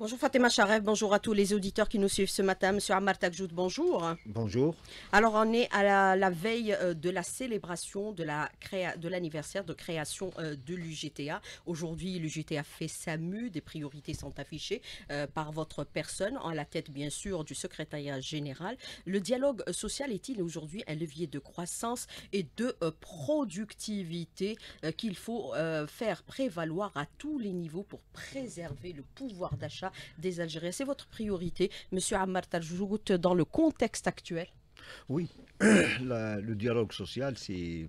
Bonjour Fatima Charef, bonjour à tous les auditeurs qui nous suivent ce matin. Monsieur Ammar bonjour. Bonjour. Alors on est à la, veille euh, de la célébration de l'anniversaire de, création euh, de l'UGTA. Aujourd'hui, l'UGTA fait sa mue, des priorités sont affichées euh, par votre personne, en la tête bien sûr du secrétariat général. Le dialogue social est-il aujourd'hui un levier de croissance et de productivité qu'il faut faire prévaloir à tous les niveaux pour préserver le pouvoir d'achat des Algériens. C'est votre priorité, Monsieur Ammar Tarjout, dans le contexte actuel Oui, le dialogue social, c'est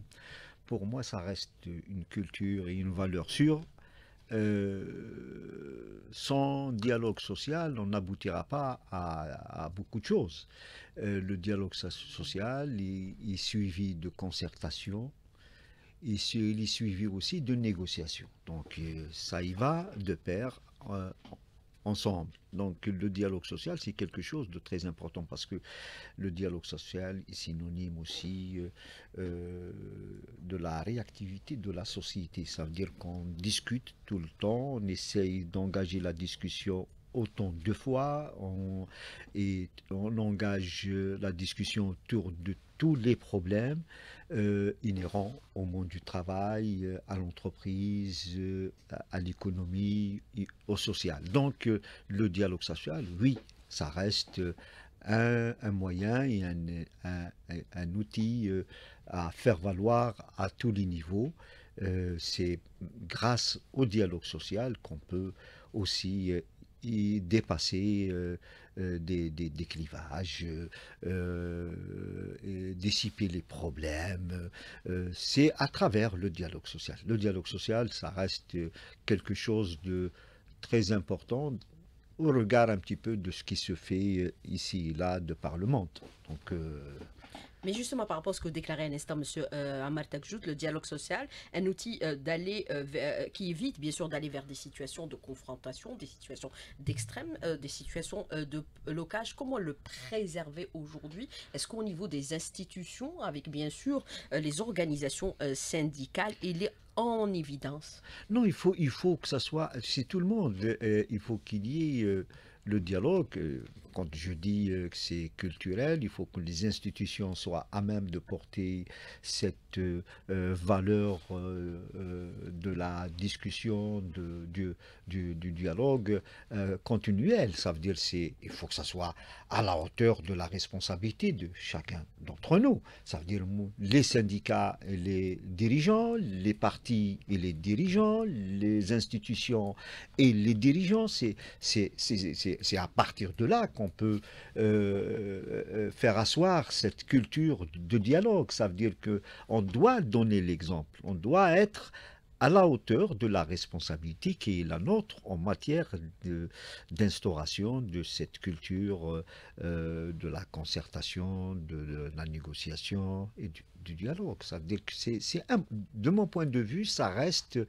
pour moi, ça reste une culture et une valeur sûre. Euh, sans dialogue social, on n'aboutira pas à, beaucoup de choses. Euh, le dialogue social il est suivi de concertation, et il est suivi aussi de négociation. Donc euh, ça y va de pair ensemble. Donc le dialogue social, c'est quelque chose de très important parce que le dialogue social est synonyme aussi euh, euh, de la réactivité de la société. Ça veut dire qu'on discute tout le temps, on essaye d'engager la discussion autant de fois. On, on engage la discussion autour de tous les problèmes euh, inhérents au monde du travail, euh, à l'entreprise, euh, à, l'économie, au social. Donc le dialogue social, oui, ça reste un, moyen et un outil à faire valoir à tous les niveaux. C'est grâce au dialogue social qu'on peut aussi dépasser euh, euh, des, clivages, euh, dissiper les problèmes. C'est à travers le dialogue social. Le dialogue social, ça reste quelque chose de très important au regard un petit peu de ce qui se fait ici et là de par le monde. Mais justement, par rapport à ce que déclarait un instant l'instant, monsieur euh, le dialogue social, un outil euh, d'aller euh, euh, qui évite, bien sûr, d'aller vers des situations de confrontation, des situations d'extrême, des situations de blocage. Comment le préserver aujourd'hui Est-ce qu'au niveau des institutions, avec bien sûr les organisations syndicales, il est en évidence Non, il faut, il faut que ça soit, c'est tout le monde, il faut qu'il y ait le dialogue quand je dis euh, que c'est culturel, il faut que les institutions soient à même de porter cette euh, euh, valeur de la discussion, de, du, du, dialogue continuel. Ça veut dire il faut que ça soit à la hauteur de la responsabilité de chacun d'entre nous. Ça veut dire les syndicats et les dirigeants, les partis et les dirigeants, les institutions et les dirigeants. C'est à partir de là qu'on on peut euh, euh, euh, faire asseoir cette culture de dialogue. Ça veut dire qu'on doit donner l'exemple, on doit être à la hauteur de la responsabilité qui est la nôtre en matière d'instauration de, cette culture de la concertation, de, la négociation et du, dialogue. Ça veut dire que de mon point de vue, ça reste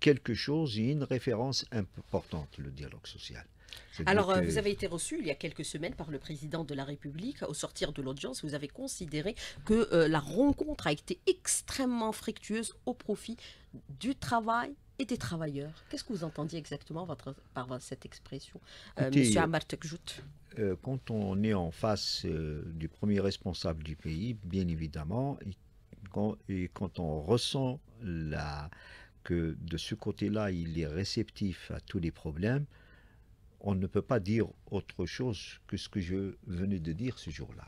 quelque chose, une référence importante, le dialogue social. Alors, euh, vous avez été reçu il y a quelques semaines par le président de la République. Au sortir de l'audience, vous avez considéré que euh, la rencontre a été extrêmement fructueuse au profit du travail et des travailleurs. Qu'est-ce que vous entendiez exactement par cette expression, euh, Monsieur Amartekjout Quand on est en face du premier responsable du pays, bien évidemment, et quand, on ressent que de ce côté-là, il est réceptif à tous les problèmes, on ne peut pas dire autre chose que ce que je venais de dire ce jour-là.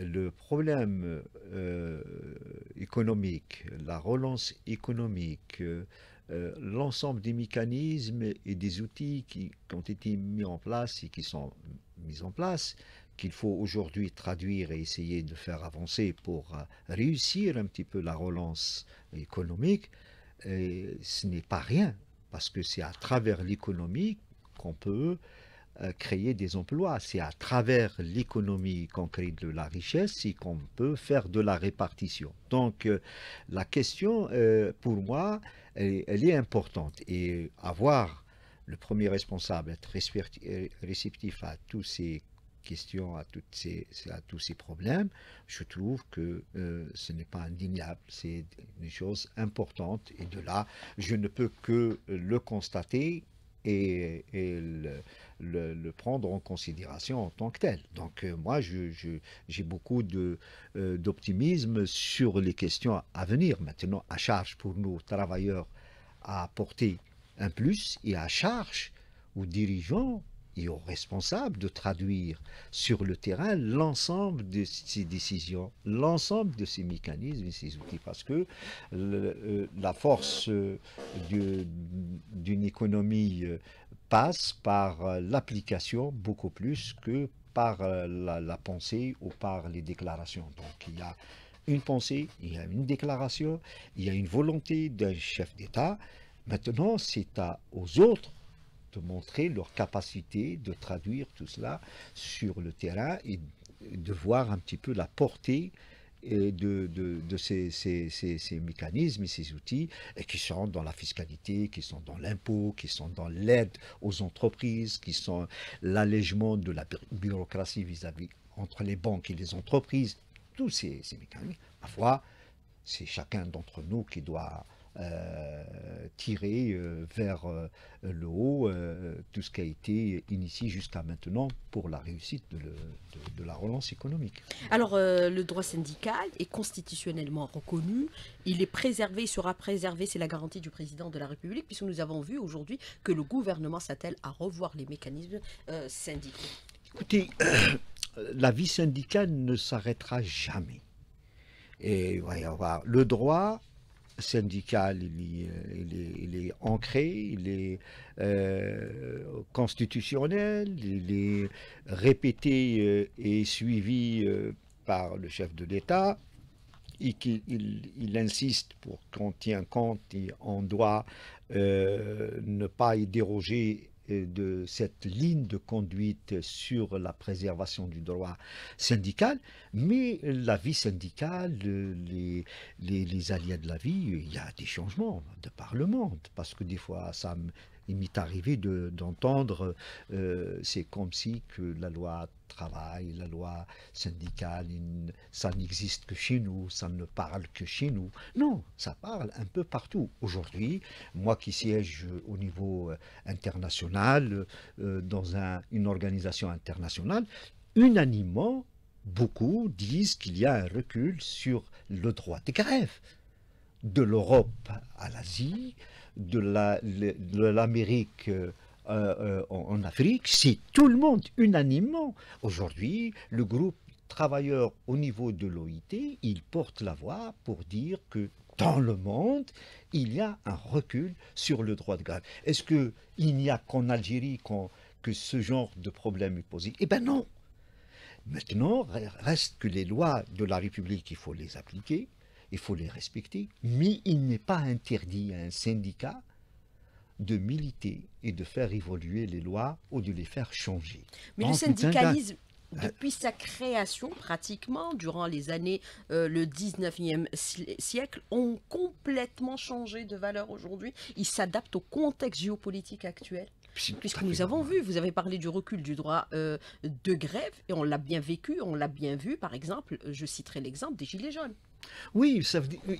Le problème euh, économique, la relance économique, euh, l'ensemble des mécanismes et des outils qui, ont été mis en place et qui sont mis en place, qu'il faut aujourd'hui traduire et essayer de faire avancer pour euh, réussir un petit peu la relance économique, ce n'est pas rien, parce que c'est à travers l'économie qu'on peut euh, créer des emplois. C'est à travers l'économie qu'on crée de la richesse et qu'on peut faire de la répartition. Donc euh, la question, euh, pour moi, elle, est importante. Et avoir le premier responsable, être réceptif à tous ces questions, à, toutes ces, à tous ces problèmes, je trouve que ce n'est pas indignable, c'est une chose importante. Et de là, je ne peux que le constater et, le, prendre en considération en tant que tel. Donc euh, moi, j'ai je, beaucoup euh, d'optimisme sur les questions à venir. Maintenant, à charge pour nos travailleurs à apporter un plus et à charge aux dirigeants et aux responsables de traduire sur le terrain l'ensemble de ces décisions, l'ensemble de ces mécanismes et ces outils, parce que euh, la force euh, d'une économie euh, passe par l'application beaucoup plus que par la, la, pensée ou par les déclarations. Donc il y a une pensée, il y a une déclaration, il y a une volonté d'un chef d'État. Maintenant, c'est aux autres montrer leur capacité de traduire tout cela sur le terrain et de voir un petit peu la portée euh, de, de, ces, mécanismes et ces outils qui sont dans la fiscalité, qui sont dans l'impôt, qui sont dans l'aide aux entreprises, qui sont l'allègement de la bureaucratie vis-à-vis entre les banques et les entreprises, tous ces, mécanismes. à fois c'est chacun d'entre nous qui doit euh, tirer euh, vers euh, le haut tout ce qui a été initié jusqu'à maintenant pour la réussite de, la relance économique. Alors, le droit syndical est constitutionnellement reconnu, il est préservé, il sera préservé, c'est la garantie du président de la République, puisque nous avons vu aujourd'hui que le gouvernement s'attelle à revoir les mécanismes syndicaux. Écoutez, la vie syndicale ne s'arrêtera jamais. Et y avoir le droit syndical, il est, ancré, il est euh, constitutionnel, il est répété euh, et suivi euh, par le chef de l'État et qu'il il, insiste pour qu'on tient compte et on doit ne pas y déroger de cette ligne de conduite sur la préservation du droit syndical, mais la vie syndicale, les, alliés de la vie, il y a des changements de parlement parce que des fois ça, il m'est arrivé d'entendre, euh, c'est comme si que la loi travail, la loi syndicale, ça n'existe que chez nous, ça ne parle que chez nous. Non, ça parle un peu partout. Aujourd'hui, moi qui siège au niveau euh, international, euh, dans une organisation internationale, unanimement, beaucoup disent qu'il y a un recul sur le droit des grèves, de l'Europe à l'Asie, de l'Amérique euh, euh, en, Afrique, c'est tout le monde, unanimement. Aujourd'hui, le groupe travailleur au niveau de l'OIT, il porte la voix pour dire que dans le monde, il y a un recul sur le droit de grève. Est-ce qu'il n'y a qu'en Algérie que ce genre de problème est posé Eh bien non Maintenant, reste que les lois de la République, il faut les appliquer il faut les respecter, mais il n'est pas interdit à un syndicat de militer et de faire évoluer les lois ou de les faire changer. Mais le syndicalisme, euh, depuis sa création, pratiquement, durant les années, euh, le 19e siècle, ont complètement changé de valeur aujourd'hui. Il s'adapte au contexte géopolitique actuel. Puisque nous avons vu, vous avez parlé du recul du droit euh, de grève, et on l'a bien vécu, on l'a bien vu, par exemple, je citerai l'exemple des Gilets jaunes. Oui,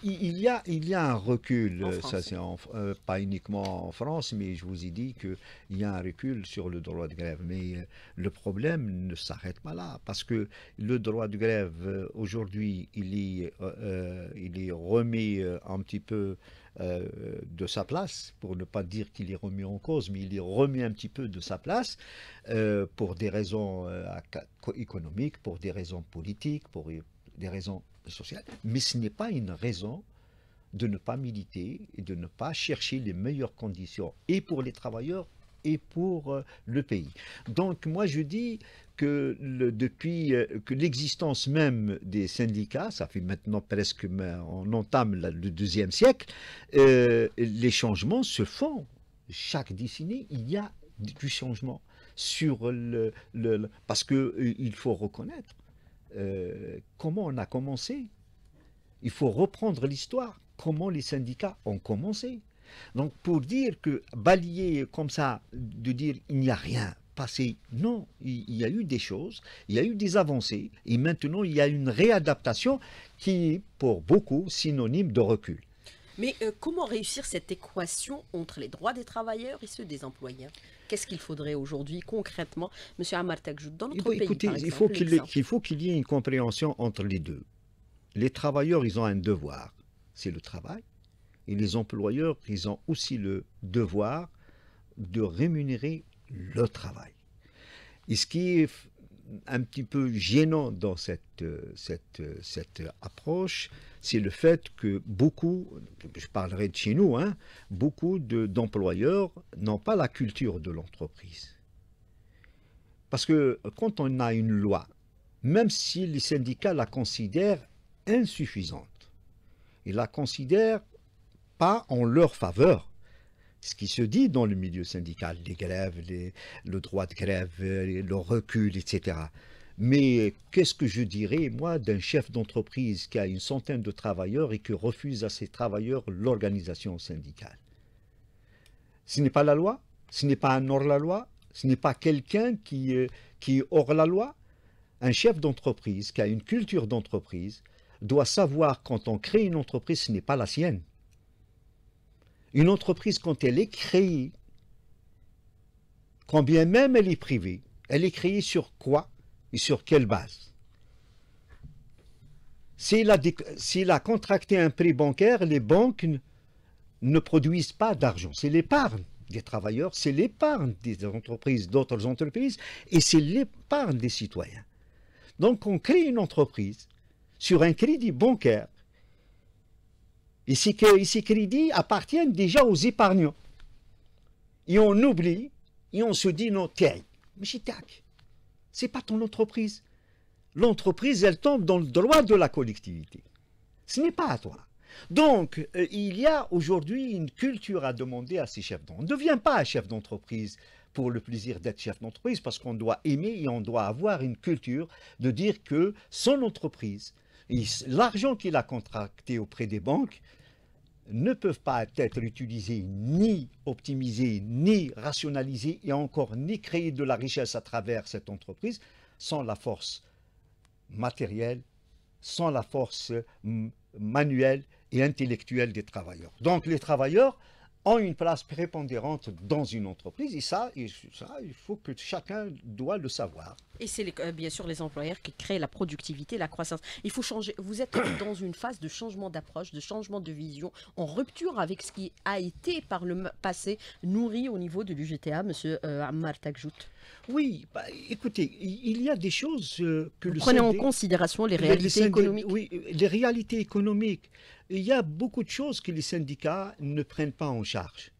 il, y a, un recul, euh, ça c'est euh, pas uniquement en France, mais je vous ai dit qu'il y a un recul sur le droit de grève. Mais euh, le problème ne s'arrête pas là, parce que le droit de grève, aujourd'hui, il, il est remis un petit peu de sa place, pour ne pas dire qu'il est remis en cause, mais il est remis un petit peu de sa place pour des raisons économiques, pour des raisons politiques, pour des raisons mais ce n'est pas une raison de ne pas militer et de ne pas chercher les meilleures conditions, et pour les travailleurs et pour euh, le pays. Donc moi je dis que depuis euh, que l'existence même des syndicats, ça fait maintenant presque, on entame le deuxième siècle, euh, les changements se font. Chaque décennie, il y a du changement sur le parce qu'il faut reconnaître euh, comment on a commencé. Il faut reprendre l'histoire, comment les syndicats ont commencé. Donc pour dire que balayer comme ça, de dire il n'y a rien passé, non, il, il y a eu des choses, il y a eu des avancées, et maintenant il y a une réadaptation qui est pour beaucoup synonyme de recul. Mais euh, comment réussir cette équation entre les droits des travailleurs et ceux des employeurs? Qu'est-ce qu'il faudrait aujourd'hui concrètement, Monsieur Amartak, dans notre pays Écoutez, il faut qu'il y ait une compréhension entre les deux. Les travailleurs, ils ont un devoir, c'est le travail. Et les employeurs, ils ont aussi le devoir de rémunérer le travail. Et ce qui un petit peu gênant dans cette, euh, cette, euh, cette approche, c'est le fait que beaucoup, je parlerai de chez nous, hein, beaucoup d'employeurs n'ont pas la culture de l'entreprise. Parce que quand on a une loi, même si les syndicats la considèrent insuffisante, ils la considèrent pas en leur faveur, ce qui se dit dans le milieu syndical, les grèves, le droit de grève, euh, le recul, etc. Mais qu'est-ce que je dirais, moi, d'un chef d'entreprise qui a une centaine de travailleurs et qui refuse à ses travailleurs l'organisation syndicale Ce n'est pas la loi, ce n'est pas un hors-la-loi, ce n'est pas quelqu'un qui, euh, qui est hors la loi. Un chef d'entreprise qui a une culture d'entreprise doit savoir quand on crée une entreprise, ce n'est pas la sienne. Une entreprise, quand elle est créée, quand bien même elle est privée, elle est créée sur quoi et sur quelle base S'il a, a, contracté un prix bancaire, les banques ne produisent pas d'argent. C'est l'épargne des travailleurs, c'est l'épargne des entreprises, d'autres entreprises, et c'est l'épargne des citoyens. Donc on crée une entreprise sur un crédit bancaire et ces, crédits appartiennent déjà aux épargnants. Et on oublie, et on se dit non, tiens, mais c'est pas ton entreprise. L'entreprise, elle tombe dans le droit de la collectivité. Ce n'est pas à toi. Donc, euh, il y a aujourd'hui une culture à demander à ces chefs d'entreprise. On ne devient pas un chef d'entreprise pour le plaisir d'être chef d'entreprise, parce qu'on doit aimer et on doit avoir une culture de dire que son entreprise, L'argent qu'il a contracté auprès des banques ne peut pas être utilisé, ni optimisé, ni rationalisé et encore ni créer de la richesse à travers cette entreprise, sans la force matérielle, sans la force manuelle et intellectuelle des travailleurs. Donc les travailleurs, ont une place prépondérante dans une entreprise. Et ça, il faut que chacun doit le savoir. Et c'est euh, bien sûr les employeurs qui créent la productivité, la croissance. Il faut changer. Vous êtes dans une phase de changement d'approche, de changement de vision, en rupture avec ce qui a été par le passé nourri au niveau de l'UGTA, M. Euh, Ammar Oui, bah, écoutez, il y a des choses euh, que le prenez en considération les réalités économiques. Oui, les réalités économiques il y a beaucoup de choses que les syndicats ne prennent pas en charge.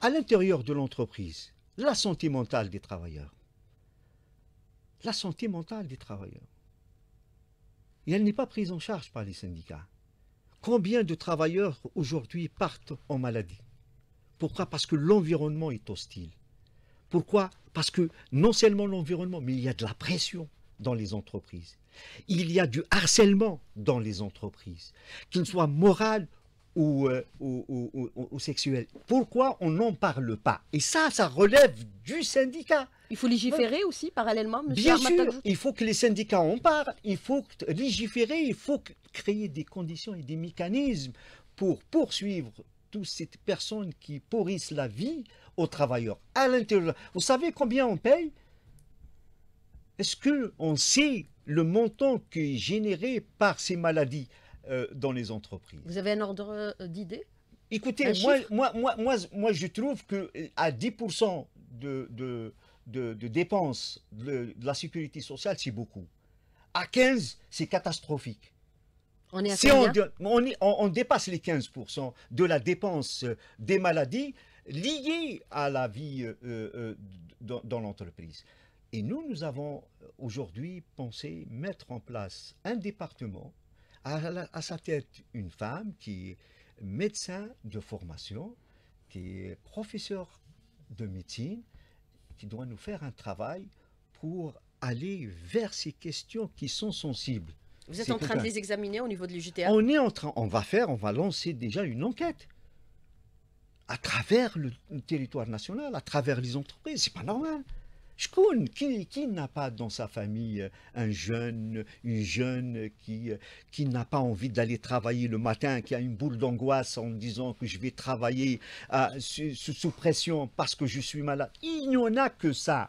À l'intérieur de l'entreprise, la santé mentale des travailleurs. La santé mentale des travailleurs. Et elle n'est pas prise en charge par les syndicats. Combien de travailleurs aujourd'hui partent en maladie Pourquoi Parce que l'environnement est hostile. Pourquoi Parce que non seulement l'environnement, mais il y a de la pression dans les entreprises. Il y a du harcèlement dans les entreprises, qu'il soit moral ou, euh, ou, sexuel. Pourquoi on n'en parle pas Et ça, ça relève du syndicat. Il faut légiférer aussi parallèlement, monsieur Bien sûr, il faut que les syndicats en parlent, il faut légiférer, il faut créer des conditions et des mécanismes pour poursuivre toutes ces personnes qui pourrissent la vie aux travailleurs à l'intérieur. Vous savez combien on paye est-ce qu'on sait le montant qui est généré par ces maladies euh, dans les entreprises Vous avez un ordre euh, d'idée Écoutez, moi, moi, je trouve qu'à euh, 10% de, de, dépenses de, la sécurité sociale, c'est beaucoup. À 15%, c'est catastrophique. On est à on, dépasse les 15% de la dépense des maladies liées à la vie dans l'entreprise. Et nous, nous avons euh, aujourd'hui pensé mettre en place un département, à, sa tête une femme qui est médecin de formation, qui est professeur de médecine, qui doit nous faire un travail pour aller vers ces questions qui sont sensibles. Vous êtes en train de les examiner au niveau de l'UGTA On est en on va faire, on va lancer déjà une enquête à travers le territoire national, à travers les entreprises. C'est pas normal. Shkoun, qui, qui n'a pas dans sa famille euh, un jeune, une jeune euh, qui, n'a pas envie d'aller travailler le matin, qui a une boule d'angoisse en disant que je vais travailler euh, sous, sous, pression parce que je suis malade Il n'y en a que ça.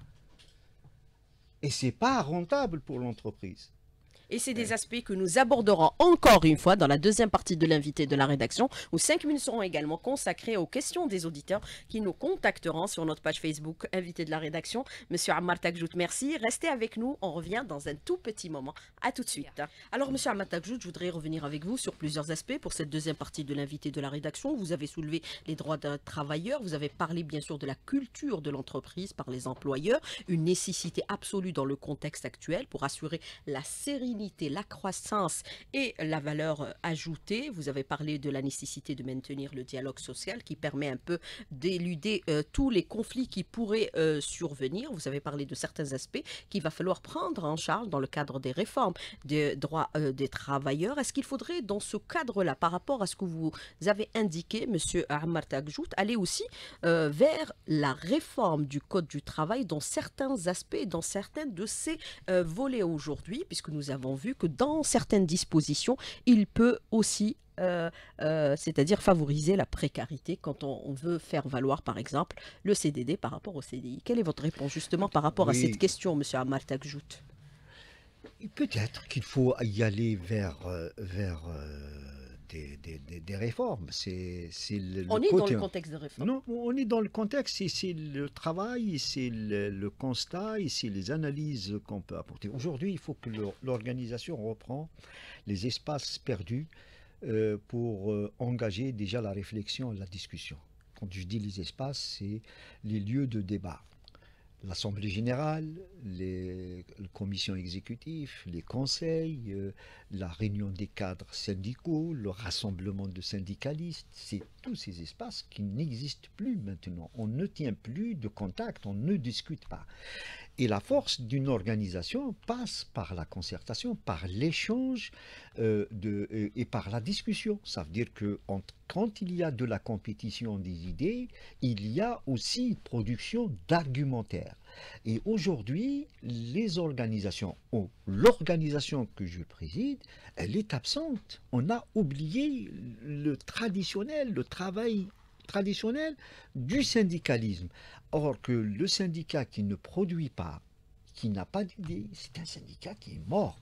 Et c'est pas rentable pour l'entreprise. Et c'est des aspects que nous aborderons encore une fois dans la deuxième partie de l'invité de la rédaction, où cinq minutes seront également consacrées aux questions des auditeurs qui nous contacteront sur notre page Facebook Invité de la rédaction. Monsieur Ammar Takjout, merci. Restez avec nous. On revient dans un tout petit moment. À tout de suite. Alors, monsieur Ammar je voudrais revenir avec vous sur plusieurs aspects pour cette deuxième partie de l'invité de la rédaction. Vous avez soulevé les droits d'un travailleur, Vous avez parlé, bien sûr, de la culture de l'entreprise par les employeurs, une nécessité absolue dans le contexte actuel pour assurer la sérénité la croissance et la valeur ajoutée. Vous avez parlé de la nécessité de maintenir le dialogue social qui permet un peu d'éluder euh, tous les conflits qui pourraient euh, survenir. Vous avez parlé de certains aspects qu'il va falloir prendre en charge dans le cadre des réformes des droits euh, des travailleurs. Est-ce qu'il faudrait, dans ce cadre-là, par rapport à ce que vous avez indiqué, Monsieur Ammar Tagjout, aller aussi vers la réforme du Code du travail dans certains aspects, dans certains de ses volets aujourd'hui, puisque nous avons vu que dans certaines dispositions, il peut aussi euh, euh, c'est-à-dire favoriser la précarité quand on, veut faire valoir, par exemple, le CDD par rapport au CDI. Quelle est votre réponse justement par rapport à cette question, M. Amartakjout Peut-être qu'il faut y aller vers, euh, vers des, réformes. on est dans le contexte des réformes. Non, on est dans le contexte, c'est le travail, c'est le, constat, c'est les analyses qu'on peut apporter. Aujourd'hui, il faut que l'organisation reprend les espaces perdus euh, pour euh, engager déjà la réflexion, la discussion. Quand je dis les espaces, c'est les lieux de débat l'Assemblée générale, les, commissions exécutives, les conseils, euh, la réunion des cadres syndicaux, le rassemblement de syndicalistes, c'est tous ces espaces qui n'existent plus maintenant. On ne tient plus de contact, on ne discute pas. Et la force d'une organisation passe par la concertation, par l'échange euh, euh, et par la discussion. Ça veut dire que quand il y a de la compétition des idées, il y a aussi production d'argumentaires. Et aujourd'hui, les organisations, ou l'organisation que je préside, elle est absente. On a oublié le traditionnel, le travail traditionnel du syndicalisme. Or que le syndicat qui ne produit pas, qui n'a pas d'idée, c'est un syndicat qui est mort.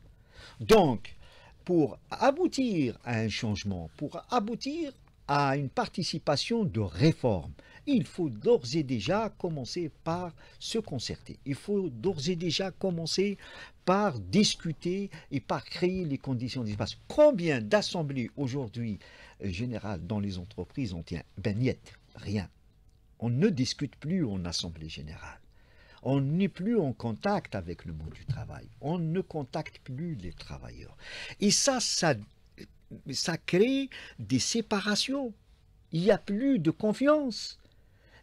Donc, pour aboutir à un changement, pour aboutir à une participation de réforme. Il faut d'ores et déjà commencer par se concerter. Il faut d'ores et déjà commencer par discuter et par créer les conditions d'espace. Combien d'assemblées aujourd'hui euh, générales dans les entreprises ont tient Ben, niet, rien. On ne discute plus en Assemblée générale. On n'est plus en contact avec le monde du travail. On ne contacte plus les travailleurs. Et ça, ça, ça crée des séparations. Il n'y a plus de confiance.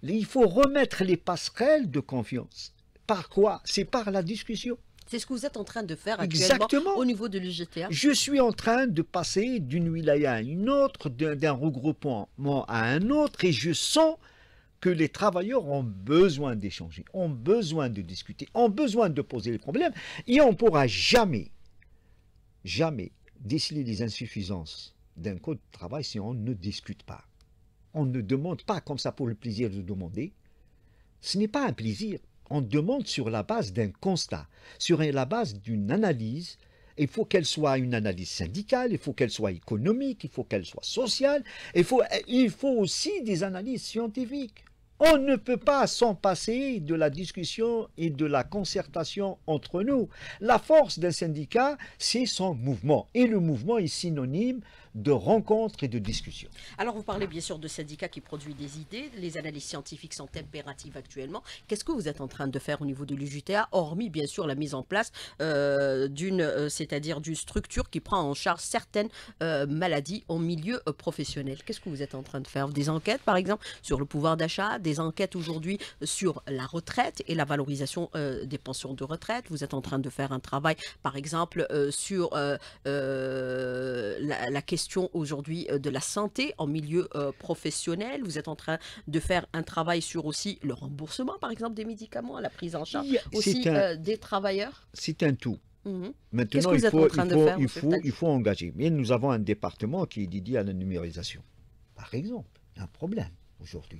Il faut remettre les passerelles de confiance. Par quoi C'est par la discussion. C'est ce que vous êtes en train de faire actuellement au niveau de l'UGTA Je suis en train de passer d'une wilaya à une autre, d'un regroupement à un autre, et je sens que les travailleurs ont besoin d'échanger, ont besoin de discuter, ont besoin de poser les problèmes, et on ne pourra jamais, jamais déceler les insuffisances d'un code de travail si on ne discute pas. On ne demande pas comme ça pour le plaisir de demander. Ce n'est pas un plaisir. On demande sur la base d'un constat, sur la base d'une analyse, il faut qu'elle soit une analyse syndicale, il faut qu'elle soit économique, il faut qu'elle soit sociale, il faut, il faut aussi des analyses scientifiques. On ne peut pas s'en passer de la discussion et de la concertation entre nous. La force d'un syndicat, c'est son mouvement. Et le mouvement est synonyme de rencontres et de discussions. Alors vous parlez bien sûr de syndicats qui produisent des idées, les analyses scientifiques sont impératives actuellement. Qu'est-ce que vous êtes en train de faire au niveau de l'UJTA, hormis bien sûr la mise en place euh, d'une, euh, c'est-à-dire d'une structure qui prend en charge certaines euh, maladies en milieu professionnel Qu'est-ce que vous êtes en train de faire Des enquêtes par exemple sur le pouvoir d'achat, des enquêtes aujourd'hui sur la retraite et la valorisation des pensions de retraite. Vous êtes en train de faire un travail par exemple sur la question aujourd'hui euh, de la santé en milieu euh, professionnel. Vous êtes en train de faire un travail sur aussi le remboursement, par exemple, des médicaments, la prise en charge aussi euh, des travailleurs. C'est un tout. Mhm. Maintenant, il faut, il, faut, il, faut, engager. Mais nous avons un département qui est dédié à la numérisation. Par exemple, un problème aujourd'hui.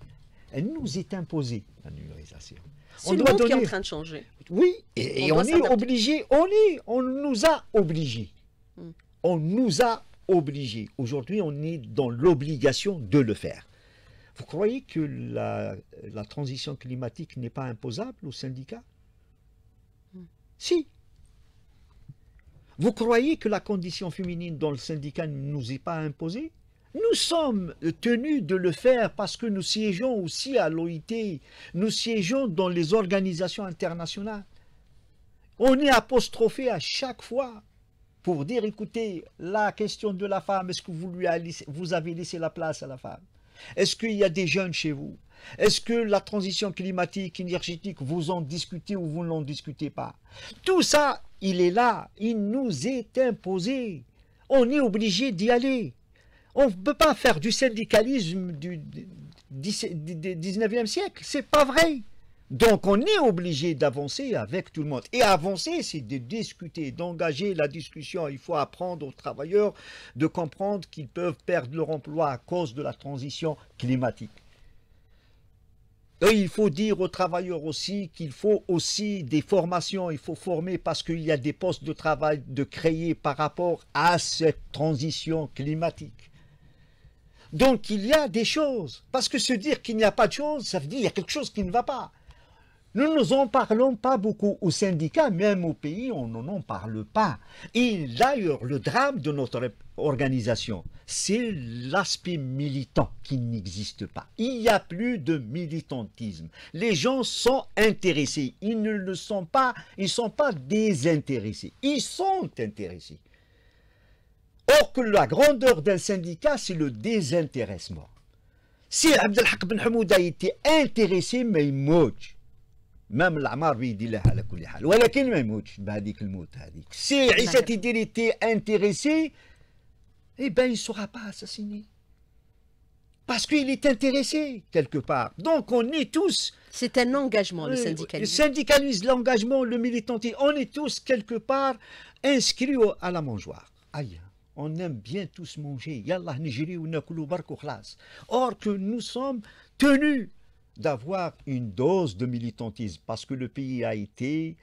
Elle nous est imposée, la numérisation. C'est le monde qui est en train de changer. Oui, et on, est obligé, on est, on nous a obligés. Mm. On nous a obligé. Aujourd'hui, on est dans l'obligation de le faire. Vous croyez que la, transition climatique n'est pas imposable au syndicat hmm. Si. Vous croyez que la condition féminine dans le syndicat ne nous est pas imposée nous sommes tenus de le faire parce que nous siégeons aussi à l'OIT, nous siégeons dans les organisations internationales. On est apostrophé à chaque fois pour dire, écoutez, la question de la femme, est-ce que vous, lui laissé, vous avez laissé la place à la femme Est-ce qu'il y a des jeunes chez vous Est-ce que la transition climatique, énergétique, vous en discutez ou vous ne l'en discutez pas Tout ça, il est là, il nous est imposé. On est obligé d'y aller. On ne peut pas faire du syndicalisme du 19e siècle, c'est pas vrai. Donc on est obligé d'avancer avec tout le monde. Et avancer, c'est de discuter, d'engager la discussion. Il faut apprendre aux travailleurs de comprendre qu'ils peuvent perdre leur emploi à cause de la transition climatique. Et il faut dire aux travailleurs aussi qu'il faut aussi des formations, il faut former parce qu'il y a des postes de travail de créer par rapport à cette transition climatique. Donc il y a des choses, parce que se dire qu'il n'y a pas de choses, ça veut dire qu'il y a quelque chose qui ne va pas. Nous ne nous en parlons pas beaucoup au syndicat, même au pays, on n'en parle pas. Et d'ailleurs, le drame de notre organisation, c'est l'aspect militant qui n'existe pas. Il n'y a plus de militantisme. Les gens sont intéressés, ils ne le sont pas, ils ne sont pas désintéressés, ils sont intéressés. Or que la grandeur d'un syndicat, c'est le désintéressement. Si Abdelhak Ben Hamouda était intéressé, mais il moche. Même العمار بيدي على كل حال ما يموتش eh bien, il ne sera pas assassiné. Parce qu'il est intéressé quelque part. Donc on est tous... C'est un engagement, le euh, syndicalisme. Le syndicalisme, l'engagement, le militantisme. On est tous quelque part inscrits à la mangeoire. Aïe, on aime bien tous manger. Yallah, Nigeria ou Nakoulou Or que nous sommes tenus d'avoir une dose de militantisme, parce que le pays a été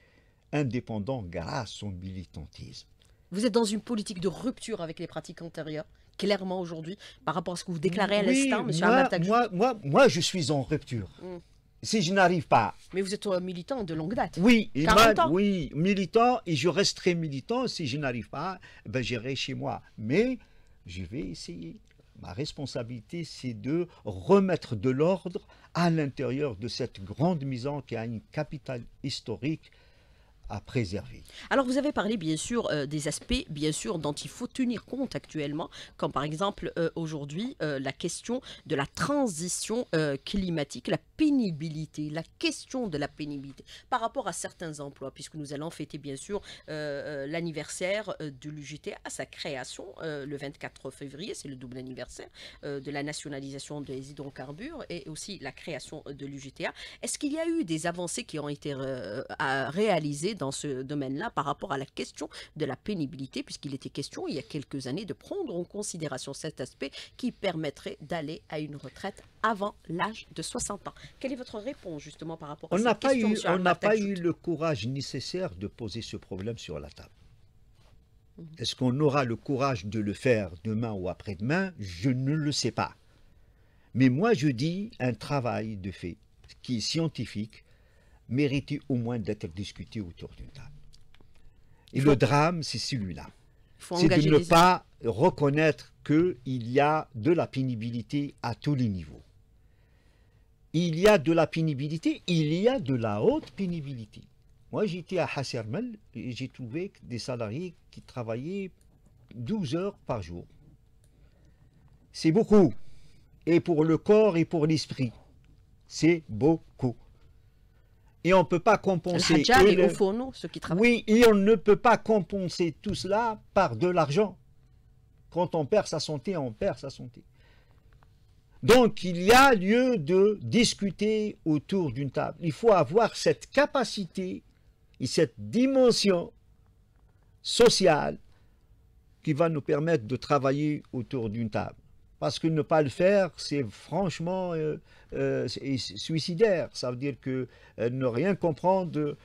indépendant grâce au militantisme. Vous êtes dans une politique de rupture avec les pratiques antérieures, clairement aujourd'hui, par rapport à ce que vous déclarez à l'instant, M. Moi, moi, moi, je suis en rupture. Hmm. Si je n'arrive pas. Mais vous êtes un militant de longue date. Oui, 40 oui, militant, et je resterai militant. Si je n'arrive pas, eh ben j'irai chez moi. Mais je vais essayer. Ma responsabilité, c'est de remettre de l'ordre à l'intérieur de cette grande maison qui a une capitale historique préserver. Alors vous avez parlé bien sûr euh, des aspects bien sûr dont il faut tenir compte actuellement, comme par exemple euh, aujourd'hui euh, la question de la transition climatique, la pénibilité, la question de la pénibilité par rapport à certains emplois, puisque nous allons fêter bien sûr l'anniversaire de l'UGTA, à sa création le 24 février, c'est le double anniversaire de la nationalisation des hydrocarbures et aussi la création de l'UGTA. Est-ce qu'il y a eu des avancées qui ont été réalisées dans ce domaine-là par rapport à la question de la pénibilité, puisqu'il était question il y a quelques années de prendre en considération cet aspect qui permettrait d'aller à une retraite avant l'âge de 60 ans. Quelle est votre réponse justement par rapport à on cette question On n'a pas eu le courage nécessaire de poser ce problème sur la table. Mhm. Est-ce qu'on aura le courage de le faire demain ou après-demain Je ne le sais pas. Mais moi, je dis un travail de fait qui est scientifique, méritait au moins d'être discuté autour d'une table. Et le drame, c'est celui-là. C'est de ne pas reconnaître qu'il y a de la pénibilité à tous les niveaux. Il y a de la pénibilité, il y a de la haute pénibilité. Moi, j'étais à Hassermel et j'ai trouvé des salariés qui travaillaient 12 heures par jour. C'est beaucoup. Et pour le corps et pour l'esprit, c'est beaucoup et on ne peut pas compenser. Oui, et on ne peut pas compenser tout cela par de l'argent. Quand on perd sa santé, on perd sa santé. Donc, il y a lieu de discuter autour d'une table. Il faut avoir cette capacité et cette dimension sociale qui va nous permettre de travailler autour d'une table. Parce que ne pas le faire, c'est franchement euh, euh, suicidaire. Ça veut dire que euh, ne rien comprendre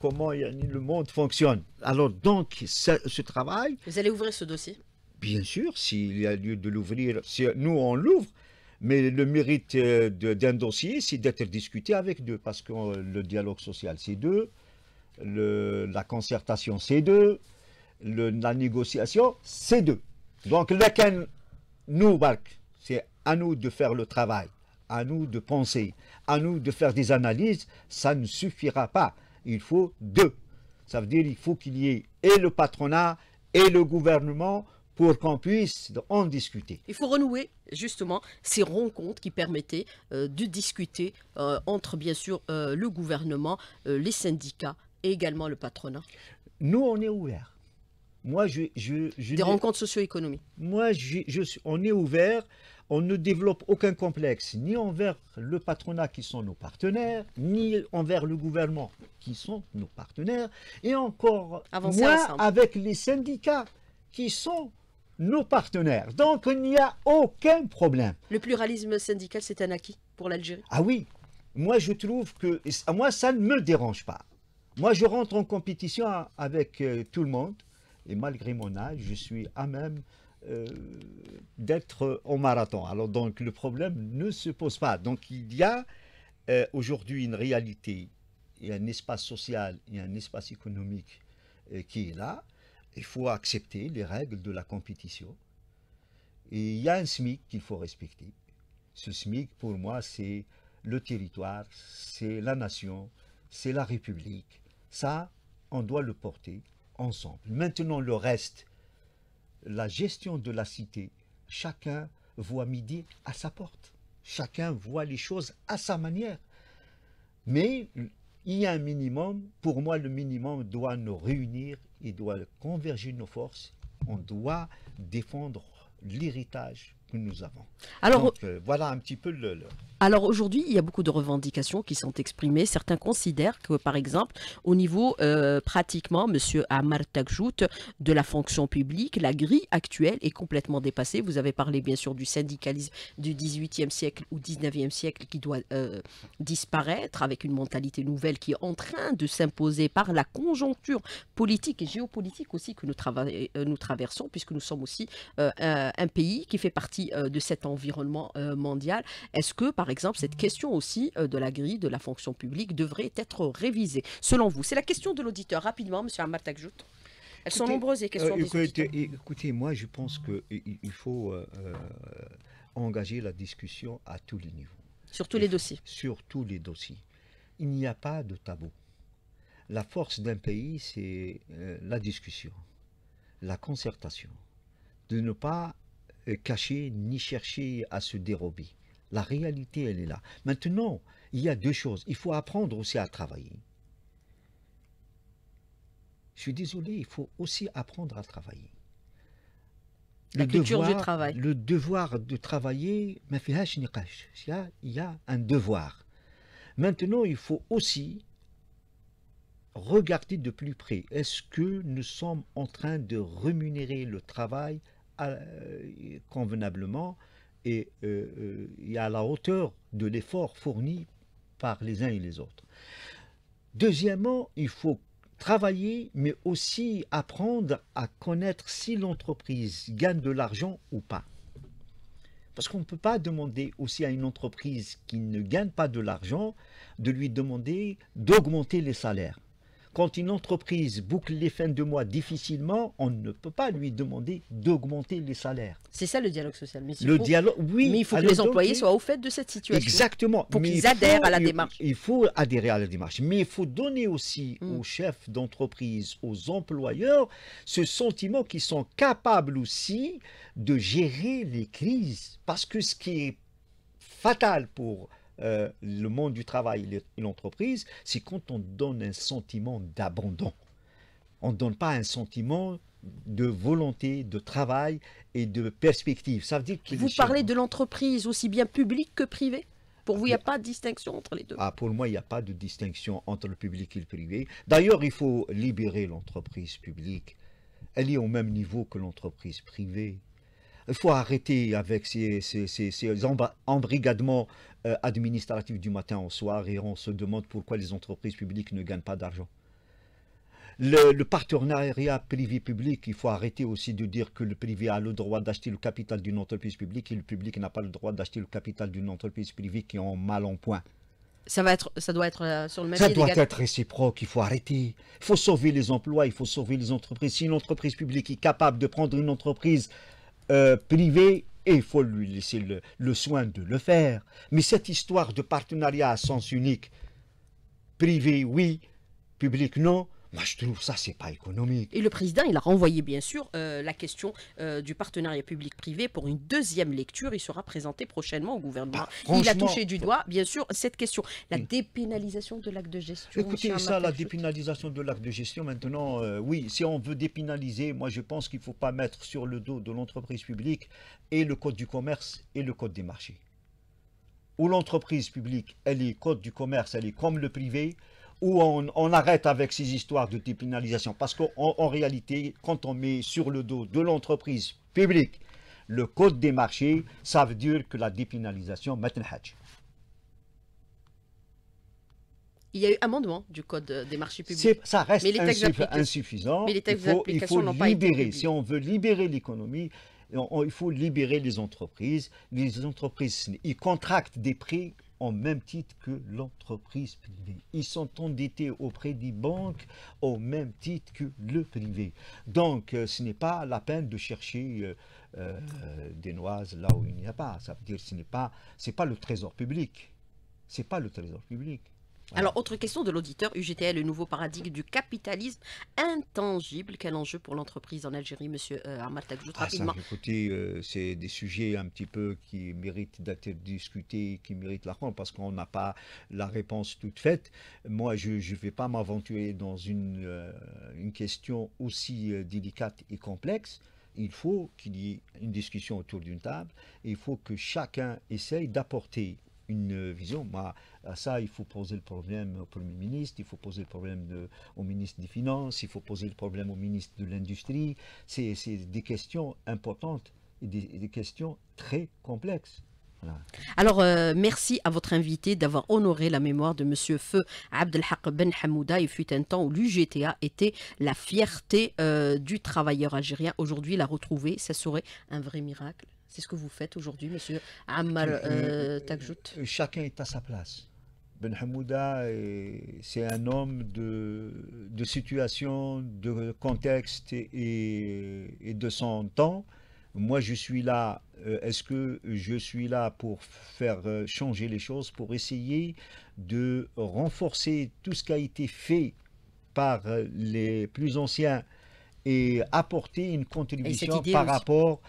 comment le monde fonctionne. Alors donc, ce, travail... Vous allez ouvrir ce dossier Bien sûr, s'il y a lieu de l'ouvrir, nous on l'ouvre, mais le mérite d'un dossier, c'est d'être discuté avec deux, parce que le dialogue social, c'est deux, le, la concertation, c'est deux, le, la négociation, c'est deux. Donc, lequel nous, c'est à nous de faire le travail, à nous de penser, à nous de faire des analyses, ça ne suffira pas. Il faut deux. Ça veut dire qu'il faut qu'il y ait et le patronat et le gouvernement pour qu'on puisse en discuter. Il faut renouer justement ces rencontres qui permettaient euh, de discuter euh, entre bien sûr euh, le gouvernement, les syndicats et également le patronat. Nous, on est ouverts. Des rencontres socio-économiques. Moi, je, on est ouvert, on ne développe aucun complexe, ni envers le patronat qui sont nos partenaires, ni envers le gouvernement qui sont nos partenaires, et encore moi moins avec les syndicats qui sont nos partenaires. Donc, il n'y a aucun problème. Le pluralisme syndical, c'est un acquis pour l'Algérie Ah oui. Moi, je trouve que... Moi, ça ne me dérange pas. Moi, je rentre en compétition avec euh, tout le monde et malgré mon âge, je suis à même euh, d'être au marathon. Alors donc le problème ne se pose pas. Donc il y a euh, aujourd'hui une réalité, il y a un espace social, il y a un espace économique euh, qui est là. Il faut accepter les règles de la compétition. Et il y a un SMIC qu'il faut respecter. Ce SMIC, pour moi, c'est le territoire, c'est la nation, c'est la République. Ça, on doit le porter ensemble. Maintenant, le reste, la gestion de la cité, chacun voit midi à sa porte. Chacun voit les choses à sa manière. Mais il y a un minimum. Pour moi, le minimum doit nous réunir, il doit converger nos forces. On doit défendre l'héritage que nous avons. Alors, euh, voilà un petit peu le alors aujourd'hui, il y a beaucoup de revendications qui sont exprimées. Certains considèrent que, par exemple, au niveau euh, pratiquement, M. Amar Takjout, de la fonction publique, la grille actuelle est complètement dépassée. Vous avez parlé bien sûr du syndicalisme du 18e siècle ou 19e siècle qui doit euh, disparaître avec une mentalité nouvelle qui est en train de s'imposer par la conjoncture politique et géopolitique aussi que nous, euh, traversons, puisque nous sommes aussi un, un, pays qui fait partie de cet environnement mondial. Est-ce que, par exemple, cette question aussi euh, de la grille de la fonction publique devrait être révisée, selon vous C'est la question de l'auditeur. Rapidement, M. Amar Elles sont nombreuses les questions. Euh, écoutez, écoutez, moi, je pense qu'il faut euh, engager la discussion à tous les niveaux. Sur tous les dossiers. Sur tous les dossiers. Il n'y a pas de tabou. La force d'un pays, c'est la discussion, la concertation, de ne pas cacher ni chercher à se dérober. La réalité, elle est là. Maintenant, il y a deux choses. Il faut apprendre aussi à travailler. Je suis désolé, il faut aussi apprendre à travailler. La le culture devoir, du travail. Le devoir de travailler, hein, il a, il y a un devoir. Maintenant, il faut aussi regarder de plus près. Est-ce que nous sommes en train de rémunérer le travail euh, convenablement et, à euh, euh, la hauteur de l'effort fourni par les uns et les autres. Deuxièmement, il faut travailler, mais aussi apprendre à connaître si l'entreprise gagne de l'argent ou pas. Parce qu'on ne peut pas demander aussi à une entreprise qui ne gagne pas de l'argent de lui demander d'augmenter les salaires. Quand une entreprise boucle les fins de mois difficilement, on ne peut pas lui demander d'augmenter les salaires. C'est ça le dialogue social. Mais le dialogue, oui. Mais il faut que les employés soient au fait de cette situation. Exactement. Pour qu'ils adhèrent à la démarche. Il faut adhérer à la démarche. Mais il faut donner aussi hmm. aux chefs d'entreprise, aux employeurs, ce sentiment qu'ils sont capables aussi de gérer les crises. Parce que ce qui est fatal pour euh, le monde du travail et l'entreprise, c'est quand on donne un sentiment d'abandon. On ne donne pas un sentiment de volonté, de travail et de perspective. Ça veut dire Vous parlez de l'entreprise aussi bien publique que privée pour vous, il n'y a pas de distinction entre les deux ah, Pour moi, il n'y a pas de distinction entre le public et le privé. D'ailleurs, il faut libérer l'entreprise publique. Elle est au même niveau que l'entreprise privée. Il faut arrêter avec ces, ces embrigadements euh, administratif du matin au soir et on se demande pourquoi les entreprises publiques ne gagnent pas d'argent. Le, partenariat privé-public, il faut arrêter aussi de dire que le privé a le droit d'acheter le capital d'une entreprise publique et le public n'a pas le droit d'acheter le capital d'une entreprise privée qui est en mal en point. Ça, va être, ça doit être euh, sur le même Ça doit être réciproque, il faut arrêter. Il faut sauver les emplois, il faut sauver les entreprises. Si une entreprise publique est capable de prendre une entreprise euh, privée, et il faut lui laisser le, le, soin de le faire. Mais cette histoire de partenariat à sens unique, privé oui, public non, je trouve ça, c'est pas économique. Et le président, il a renvoyé, bien sûr, euh, la question euh, du partenariat public-privé pour une deuxième lecture. Il sera présenté prochainement au gouvernement. Bah, il a touché du bah, doigt, bien sûr, cette question. La hmm. dépénalisation de l'acte de gestion. Écoutez, ça, la dépénalisation de l'acte de gestion, maintenant, euh, oui, si on veut dépénaliser, moi, je pense qu'il ne faut pas mettre sur le dos de l'entreprise publique et le code du commerce et le code des marchés où l'entreprise publique, elle est code du commerce, elle est comme le privé, où on, arrête avec ces histoires de dépénalisation. Parce qu'en réalité, quand on met sur le dos de l'entreprise publique le code des marchés, ça veut dire que la dépénalisation, met maintenant, il y a eu amendement du code des marchés publics. Ça reste insuffisant. Mais les il faut, il faut libérer. si on veut libérer l'économie, il faut libérer les entreprises. Les entreprises, ils contractent des prix en même titre que l'entreprise privée. Ils sont endettés auprès des banques au même titre que le privé. Donc, euh, ce n'est pas la peine de chercher euh, euh, des noises là où il n'y a pas. Ça veut dire que ce n'est pas, pas le trésor public. Ce n'est pas le trésor public. Alors, autre question de l'auditeur, UGTL, le nouveau paradigme du capitalisme intangible. Quel enjeu pour l'entreprise en Algérie, monsieur euh, ah, Écoutez, euh, c'est des sujets un petit peu qui méritent d'être discutés, qui méritent la parce qu'on n'a pas la réponse toute faite. Moi, je ne vais pas m'aventurer dans une, euh, une, question aussi euh, délicate et complexe il faut qu'il y ait une discussion autour d'une table. Et il faut que chacun essaye d'apporter une vision. Bah, à ça, il faut poser le problème au Premier ministre, il faut poser le problème au ministre des Finances, il faut poser le problème au ministre de l'Industrie. C'est des questions importantes et des, questions très complexes. Alors, euh, merci à votre invité d'avoir honoré la mémoire de M. Feu Abdelhak Ben Hamouda. Il fut un temps où l'UGTA était la fierté euh, du travailleur algérien. Aujourd'hui, la retrouver, ça serait un vrai miracle. C'est ce que vous faites aujourd'hui, monsieur Ammar euh, euh, euh, euh, Chacun est à sa place. Ben Hamouda, c'est un homme de, situation, de contexte et, et, de son temps. Moi, je suis là. Est-ce que je suis là pour faire changer les choses, pour essayer de renforcer tout ce qui a été fait par les plus anciens et apporter une contribution par rapport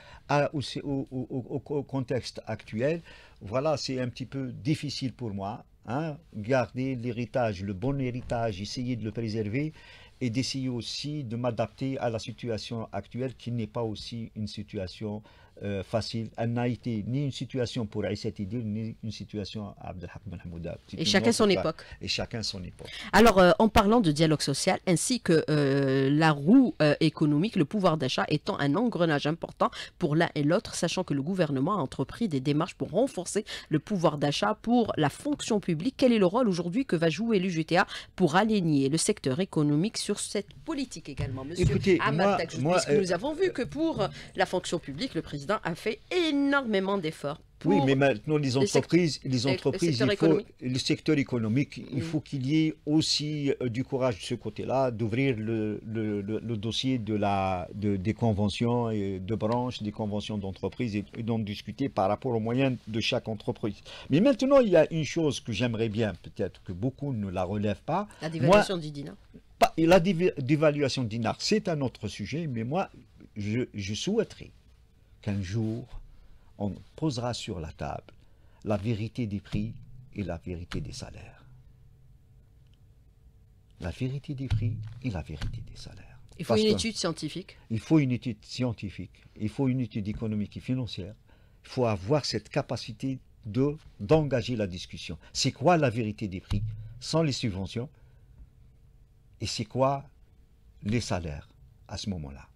au, contexte actuel. Voilà, c'est un petit peu difficile pour moi. Hein, garder l'héritage, le bon héritage, essayer de le préserver et d'essayer aussi de m'adapter à la situation actuelle qui n'est pas aussi une situation euh, facile. Elle n'a été ni une situation pour Aïssa Tidil, ni une situation à Abdelhak Hamouda. Et chacun son époque. Et chacun son époque. Alors, euh, en parlant de dialogue social, ainsi que euh, la roue économique, le pouvoir d'achat étant un engrenage important pour l'un et l'autre, sachant que le gouvernement a entrepris des démarches pour renforcer le pouvoir d'achat pour la fonction publique. Quel est le rôle aujourd'hui que va jouer l'UGTA pour aligner le secteur économique sur cette politique également, monsieur Écoutez, moi, puisque nous avons vu que pour la fonction publique, le président a fait énormément d'efforts. Oui, mais maintenant, les entreprises, le les entreprises, il faut, il mm. faut qu'il y ait aussi euh, du courage de ce côté-là, d'ouvrir le, dossier de la, des conventions et de branches, des conventions d'entreprise et, d'en discuter par rapport aux moyens de chaque entreprise. Mais maintenant, il y a une chose que j'aimerais bien, peut-être que beaucoup ne la relèvent pas. La dévaluation du dinar. La dévaluation du d'INAR, c'est un autre sujet, mais moi, je souhaiterais qu'un jour, on posera sur la table la vérité des prix et la vérité des salaires. La vérité des prix et la vérité des salaires. Il faut une étude scientifique. Il faut une étude scientifique, il faut une étude économique et financière. Il faut avoir cette capacité de d'engager la discussion. C'est quoi la vérité des prix sans les subventions Et c'est quoi les salaires à ce moment-là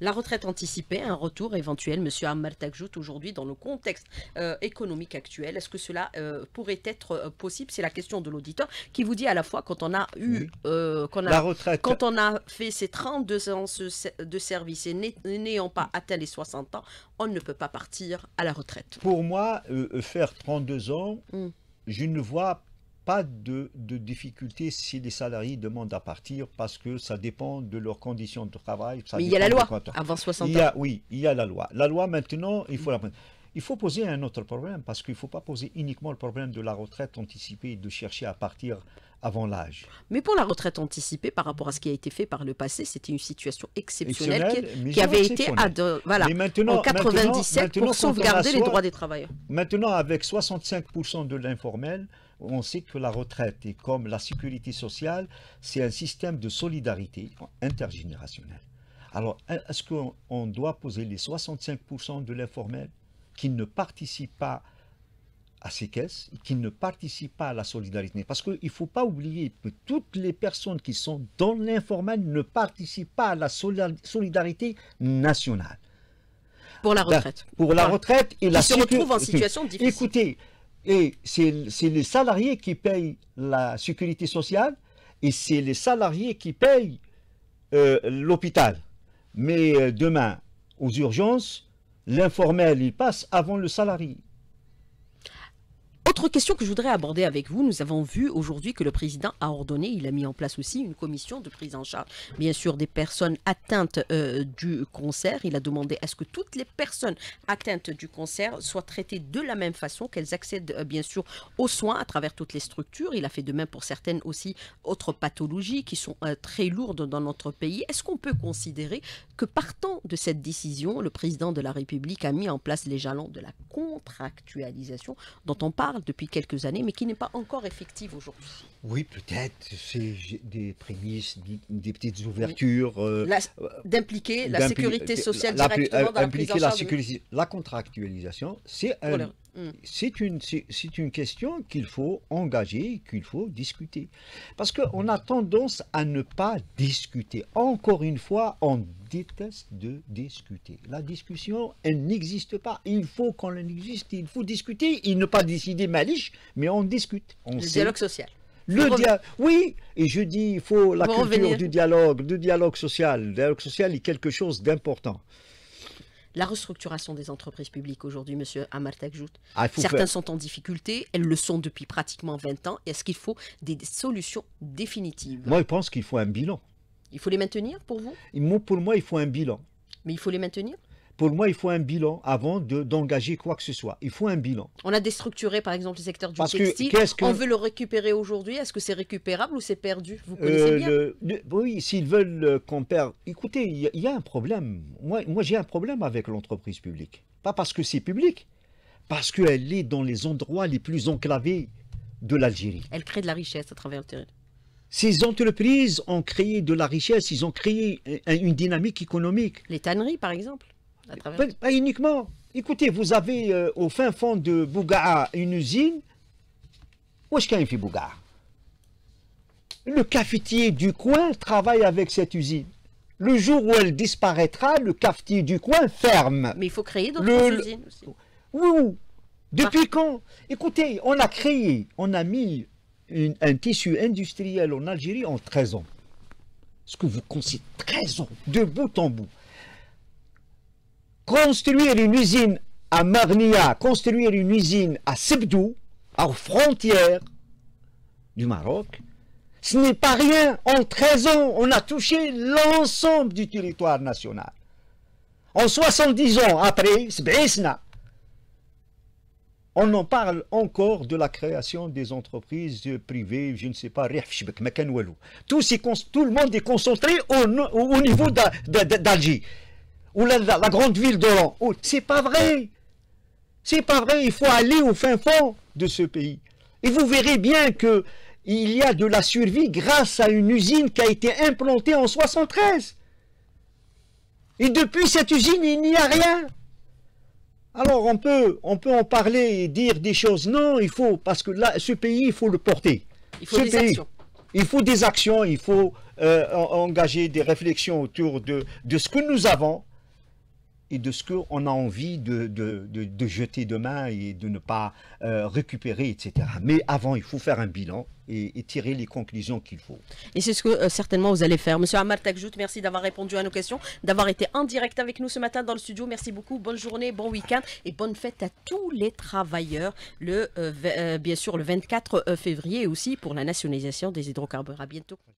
la retraite anticipée, un retour éventuel, Monsieur Ammar Takjout, aujourd'hui, dans le contexte euh, économique actuel, est-ce que cela euh, pourrait être euh, possible C'est la question de l'auditeur qui vous dit à la fois quand on a eu, quand, on a, quand on a fait ses 32 ans de service et n'ayant pas atteint les 60 ans, on ne peut pas partir à la retraite. Pour moi, faire 32 ans, hum. je ne vois pas de, difficulté si les salariés demandent à partir parce que ça dépend de leurs conditions de travail. Mais il y a la loi avant 60 ans. oui, il y a la loi. La loi maintenant, il faut mm. la prendre. Il faut poser un autre problème parce qu'il ne faut pas poser uniquement le problème de la retraite anticipée et de chercher à partir avant l'âge. Mais pour la retraite anticipée, par rapport à ce qui a été fait par le passé, c'était une situation exceptionnelle, qui, avait été voilà, maintenant, en 97 pour sauvegarder les droits des travailleurs. Maintenant, avec 65% de l'informel, on sait que la retraite comme la sécurité sociale, c'est un système de solidarité intergénérationnelle. Alors, est-ce qu'on doit poser les 65% de l'informel qui ne participent pas à ces caisses, qui ne participent pas à la solidarité Parce qu'il ne faut pas oublier que toutes les personnes qui sont dans l'informel ne participent pas à la solidarité nationale. Pour la ben, retraite. Pour la retraite et la se retrouvent en situation difficile. Écoutez, et c'est les salariés qui payent la sécurité sociale et c'est les salariés qui payent euh, l'hôpital. Mais euh, demain, aux urgences, l'informel, il passe avant le salarié. Autre question que je voudrais aborder avec vous, nous avons vu aujourd'hui que le président a ordonné, il a mis en place aussi une commission de prise en charge, bien sûr, des personnes atteintes euh, du cancer. Il a demandé à ce que toutes les personnes atteintes du cancer soient traitées de la même façon, qu'elles accèdent euh, bien sûr aux soins à travers toutes les structures. Il a fait de même pour certaines aussi autres pathologies qui sont euh, très lourdes dans notre pays. Est-ce qu'on peut considérer que partant de cette décision, le président de la République a mis en place les jalons de la contractualisation dont on parle depuis quelques années, mais qui n'est pas encore effective aujourd'hui. Oui, peut-être. C'est des prémices, des petites ouvertures. Euh, d'impliquer la sécurité sociale directement dans la euh, La, contractualisation, c'est un, Mm. C'est une, question qu'il faut engager, qu'il faut discuter. Parce qu'on a tendance à ne pas discuter. Encore une fois, on déteste de discuter. La discussion, elle n'existe pas. Il faut qu'on existe, il faut discuter Il ne pas décider maliche, mais on discute. Le dialogue social. Le oui, et je dis, il faut la culture du dialogue, du dialogue social. Le dialogue social est quelque chose d'important la restructuration des entreprises publiques aujourd'hui, monsieur Amartakjout. Ah, Certains sont en difficulté, elles le sont depuis pratiquement 20 ans. Est-ce qu'il faut des solutions définitives Moi, je pense qu'il faut un bilan. Il faut les maintenir pour vous Pour moi, il faut un bilan. Mais il faut les maintenir pour moi, il faut un bilan avant d'engager quoi que ce soit. Il faut un bilan. On a déstructuré, par exemple, le secteur du textile. On veut le récupérer aujourd'hui. Est-ce que c'est récupérable ou c'est perdu Vous euh, connaissez bien. oui, s'ils veulent qu'on perde. Écoutez, il y, a un problème. Moi, moi j'ai un problème avec l'entreprise publique. Pas parce que c'est public, parce qu'elle est dans les endroits les plus enclavés de l'Algérie. Elle crée de la richesse à travers le terrain. Ces entreprises ont créé de la richesse, ils ont créé une dynamique économique. Les tanneries, par exemple pas, uniquement. Écoutez, vous avez euh, au fin fond de Bougaa une usine. Où est-ce qu'il y a Bougaa Le cafetier du coin travaille avec cette usine. Le jour où elle disparaîtra, le cafetier du coin ferme. Mais il faut créer d'autres usines aussi. Oui, oui. Depuis quand Écoutez, on a créé, on a mis un tissu industriel en Algérie en 13 ans. Ce que vous considérez 13 ans, de bout en bout construire une usine à Marnia, construire une usine à Sebdou, aux frontières du Maroc, ce n'est pas rien. En 13 ans, on a touché l'ensemble du territoire national. En 70 ans après, on en parle encore de la création des entreprises privées, je ne sais pas, tout, tout le monde est concentré au, niveau d'Algérie ou la, grande ville d'Oran. Oh, c'est pas vrai. C'est pas vrai. Il faut aller au fin fond de ce pays. Et vous verrez bien que il y a de la survie grâce à une usine qui a été implantée en 73. Et depuis cette usine, il n'y a rien. Alors on peut, on peut en parler et dire des choses. Non, il faut, parce que là, ce pays, il faut le porter. Il faut des actions. Il faut des actions, il faut euh, engager des réflexions autour de ce que nous avons, et de ce qu'on a envie de, de, de, jeter demain et de ne pas euh, récupérer, etc. Mais avant, il faut faire un bilan et, tirer les conclusions qu'il faut. Et c'est ce que euh, certainement vous allez faire. Monsieur Amar Takjout, merci d'avoir répondu à nos questions, d'avoir été en direct avec nous ce matin dans le studio. Merci beaucoup, bonne journée, bon week-end et bonne fête à tous les travailleurs, le, euh, bien sûr le 24 février aussi pour la nationalisation des hydrocarbures. À bientôt.